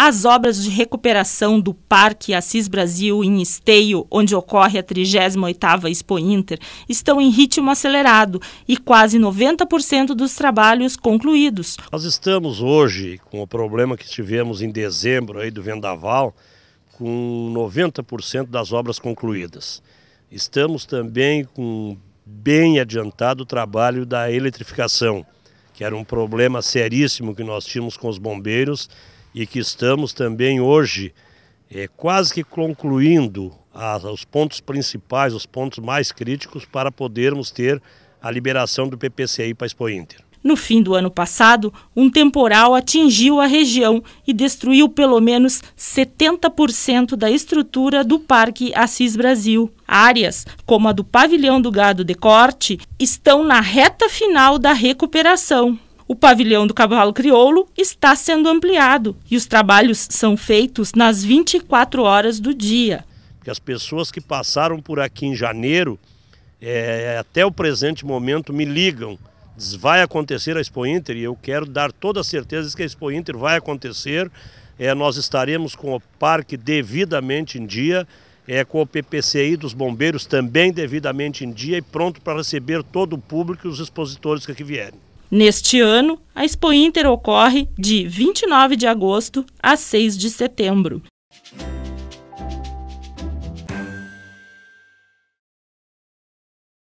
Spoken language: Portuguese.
As obras de recuperação do Parque Assis Brasil em Esteio, onde ocorre a 38ª Expo Inter, estão em ritmo acelerado e quase 90% dos trabalhos concluídos. Nós estamos hoje com o problema que tivemos em dezembro aí do vendaval, com 90% das obras concluídas. Estamos também com bem adiantado o trabalho da eletrificação que era um problema seríssimo que nós tínhamos com os bombeiros e que estamos também hoje é, quase que concluindo as, os pontos principais, os pontos mais críticos para podermos ter a liberação do PPCI para a Expo Inter. No fim do ano passado, um temporal atingiu a região e destruiu pelo menos 70% da estrutura do Parque Assis Brasil. Áreas como a do Pavilhão do Gado de Corte estão na reta final da recuperação. O pavilhão do cavalo crioulo está sendo ampliado e os trabalhos são feitos nas 24 horas do dia. Porque as pessoas que passaram por aqui em janeiro, é, até o presente momento, me ligam vai acontecer a Expo Inter e eu quero dar toda a certeza que a Expo Inter vai acontecer. É, nós estaremos com o parque devidamente em dia, é, com o PPCI dos bombeiros também devidamente em dia e pronto para receber todo o público e os expositores que aqui vierem. Neste ano, a Expo Inter ocorre de 29 de agosto a 6 de setembro.